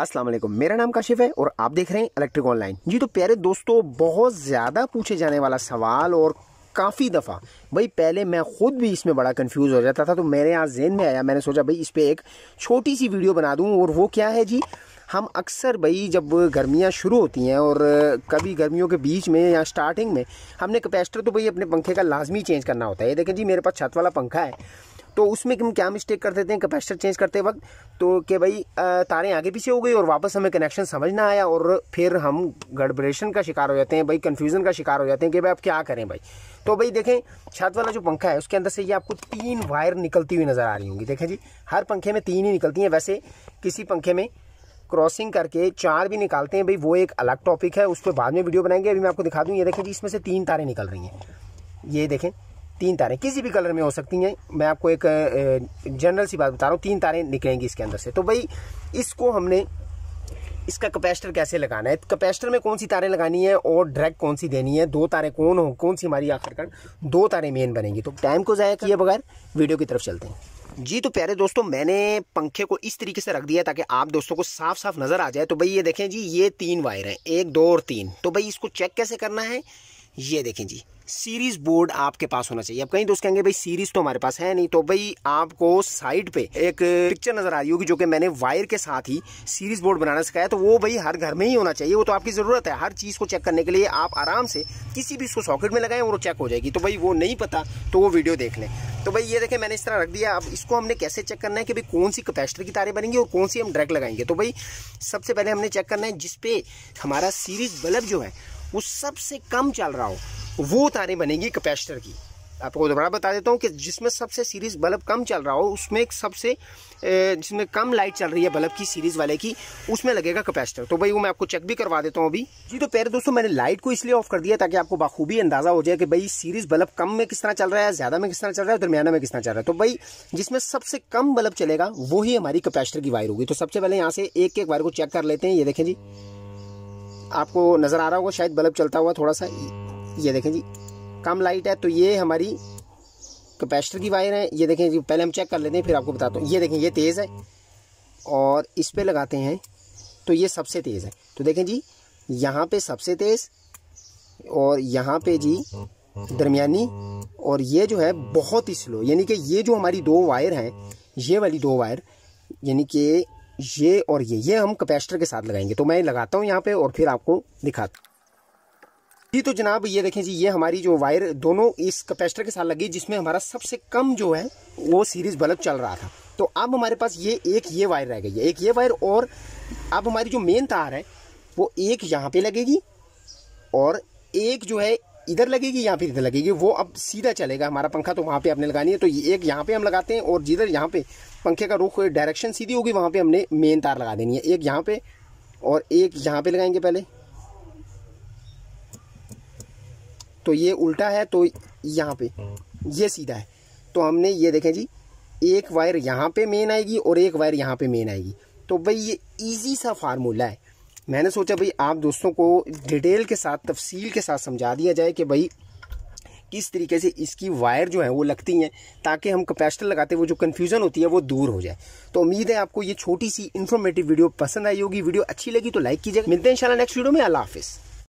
असलम मेरा नाम काशिफ है और आप देख रहे हैं इलेक्ट्रिक ऑनलाइन जी तो प्यारे दोस्तों बहुत ज़्यादा पूछे जाने वाला सवाल और काफ़ी दफ़ा भाई पहले मैं ख़ुद भी इसमें बड़ा कंफ्यूज हो जाता था तो मेरे यहाँ जेन में आया मैंने सोचा भाई इस पर एक छोटी सी वीडियो बना दूँ और वो क्या है जी हम अक्सर भाई जब गर्मियाँ शुरू होती हैं और कभी गर्मियों के बीच में या स्टार्टिंग में हमने कैपेसिटर तो भाई अपने पंखे का लाजमी चेंज करना होता है ये देखें जी मेरे पास छत वाला पंखा है तो उसमें हम क्या मिस्टेक कर देते हैं कैपेसिटर चेंज करते वक्त तो कि भाई तारें आगे पीछे हो गई और वापस हमें कनेक्शन समझ ना आया और फिर हम गड़बड़ेशन का शिकार हो जाते हैं भाई कन्फ्यूज़न का शिकार हो जाते हैं कि भाई आप क्या करें भाई तो भाई देखें छत वाला जो पंखा है उसके अंदर से ये आपको तीन वायर निकलती हुई नज़र आ रही होंगी देखें जी हर पंखे में तीन ही निकलती हैं वैसे किसी पंखे में क्रॉसिंग करके चार भी निकालते हैं भाई वो एक अलग टॉपिक है उस पर बाद में वीडियो बनाएंगे अभी मैं आपको दिखा दूँ ये देखें जी इसमें से तीन तारें निकल रही हैं ये देखें तीन तारें किसी भी कलर में हो सकती हैं मैं आपको एक जनरल सी बात बता रहा हूँ तीन तारें निकलेंगी इसके अंदर से तो भाई इसको हमने इसका कैपेसिटर कैसे लगाना है कैपेसिटर में कौन सी तारें लगानी है और ड्रैग कौन सी देनी है दो तारें कौन हो कौन सी हमारी आखिरकार दो तारें मेन बनेंगी तो टाइम को ज़ाया किए बगैर वीडियो की तरफ चलते हैं जी तो प्यारे दोस्तों मैंने पंखे को इस तरीके से रख दिया ताकि आप दोस्तों को साफ साफ नज़र आ जाए तो भाई ये देखें जी ये तीन वायर हैं एक दो और तीन तो भाई इसको चेक कैसे करना है ये देखें जी सीरीज बोर्ड आपके पास होना चाहिए अब कहीं दोस्त कहेंगे भाई सीरीज तो हमारे पास है नहीं तो भाई आपको साइड पे एक पिक्चर नजर आ रही होगी जो कि मैंने वायर के साथ ही सीरीज बोर्ड बनाना सिखाया तो वो भाई हर घर में ही होना चाहिए वो तो आपकी जरूरत है हर चीज को चेक करने के लिए आप आराम से किसी भी उसको सॉकेट में लगाएं और वो चेक हो जाएगी तो भाई वो नहीं पता तो वो वीडियो देख लें तो भाई ये देखें मैंने इस तरह रख दिया अब इसको हमने कैसे चेक करना है कि भाई कौन सी कैपेसिटर की तारें बनेंगी और कौन सी हम डायरेक्ट लगाएंगे तो भाई सबसे पहले हमने चेक करना है जिसपे हमारा सीरीज बल्ब जो है वो सबसे कम चल रहा हो वो तारें बनेगी कैपेसिटर की आपको दोबारा बता देता हूँ कि जिसमें सबसे सीरीज बल्ब कम चल रहा हो उसमें एक सबसे जिसमें कम लाइट चल रही है बल्ब की सीरीज वाले की उसमें लगेगा कैपेसिटर तो भाई वो मैं आपको चेक भी करवा देता हूँ अभी जी तो पहले दोस्तों मैंने लाइट को इसलिए ऑफ कर दिया ताकि आपको बाखूबी अंदाजा हो जाए कि भाई सीरीज बल्ब कम में किस तरह चल रहा है ज्यादा में किस तरह चल रहा है दरमियाना में किस तरह चल रहा है तो भाई जिसमें सबसे कम बल्ब चलेगा वही हमारी कैपेसिटर की वायर होगी तो सबसे पहले यहाँ से एक एक वायर को चेक कर लेते हैं ये देखें जी आपको नज़र आ रहा होगा शायद बल्ब चलता हुआ थोड़ा सा ये देखें जी कम लाइट है तो ये हमारी कैपेसिटर की वायर है ये देखें जी पहले हम चेक कर लेते हैं फिर आपको बताता हूँ ये देखें ये तेज़ है और इस पर लगाते हैं तो ये सबसे तेज़ है तो देखें जी यहाँ पर सबसे तेज़ और यहाँ पर जी दरमिया और ये जो है बहुत ही स्लो यानी कि ये जो हमारी दो वायर हैं ये वाली दो वायर यानी कि ये और ये ये हम कैपेसिटर के साथ लगाएंगे तो मैं लगाता हूँ यहाँ पे और फिर आपको दिखाता जी तो जनाब ये देखें जी ये हमारी जो वायर दोनों इस कैपेसिटर के साथ लगी जिसमें हमारा सबसे कम जो है वो सीरीज बल्ब चल रहा था तो अब हमारे पास ये एक ये वायर रह गई है एक ये वायर और अब हमारी जो मेन तार है वो एक यहाँ पे लगेगी और एक जो है इधर लगेगी या फिर इधर लगेगी वो अब सीधा चलेगा हमारा पंखा तो वहाँ पे आपने लगानी है तो ये एक यहाँ पे हम लगाते हैं और जिधर यहाँ पे पंखे का रुख डायरेक्शन सीधी होगी वहाँ पे हमने मेन तार लगा देनी है एक यहाँ पे और एक यहाँ पे लगाएंगे पहले तो ये उल्टा है तो यहाँ पे ये सीधा है तो हमने ये देखें जी एक वायर यहाँ पे मेन आएगी और एक वायर यहाँ पे मेन आएगी तो भाई ये ईजी सा फार्मूला है मैंने सोचा भाई आप दोस्तों को डिटेल के साथ तफसील के साथ समझा दिया जाए कि भाई किस तरीके से इसकी वायर जो है वो लगती हैं ताकि हम कैपेसिटर लगाते हुए जो कन्फ्यूज़न होती है वो दूर हो जाए तो उम्मीद है आपको ये छोटी सी इन्फॉर्मेटिव वीडियो पसंद आई होगी वीडियो अच्छी लगी तो लाइक कीजिएगा मिलते हैं इंशाल्लाह नेक्स्ट वीडियो में अल्लाह हाफिज़